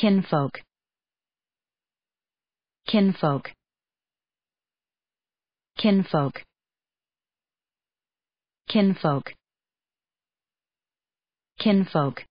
kinfolk kinfolk kinfolk kinfolk kinfolk